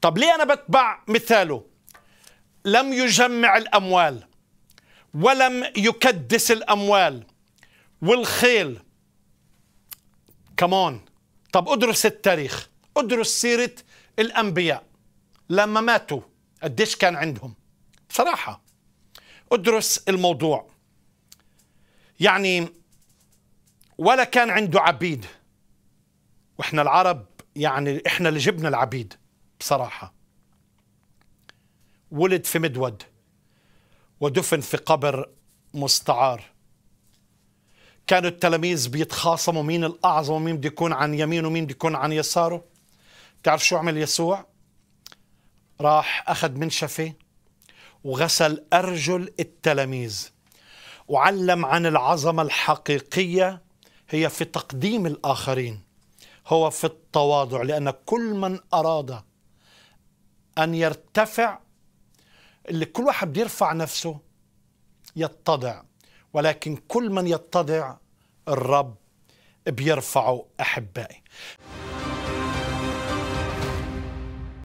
طب ليه أنا بتبع مثاله لم يجمع الأموال ولم يكدس الأموال والخيل كمان طب ادرس التاريخ ادرس سيرة الأنبياء لما ماتوا قديش كان عندهم بصراحة ادرس الموضوع يعني ولا كان عنده عبيد واحنا العرب يعني احنا اللي جبنا العبيد بصراحة ولد في مدود ودفن في قبر مستعار كانوا التلاميذ بيتخاصموا مين الأعظم ومين بده يكون عن يمينه ومين بده يكون عن يساره تعرف شو عمل يسوع راح أخذ منشفة وغسل أرجل التلاميذ وعلم عن العظمة الحقيقية هي في تقديم الآخرين هو في التواضع لأن كل من أراد أن يرتفع اللي كل واحد بده يرفع نفسه يتضع ولكن كل من يتضع الرب بيرفعه أحبائي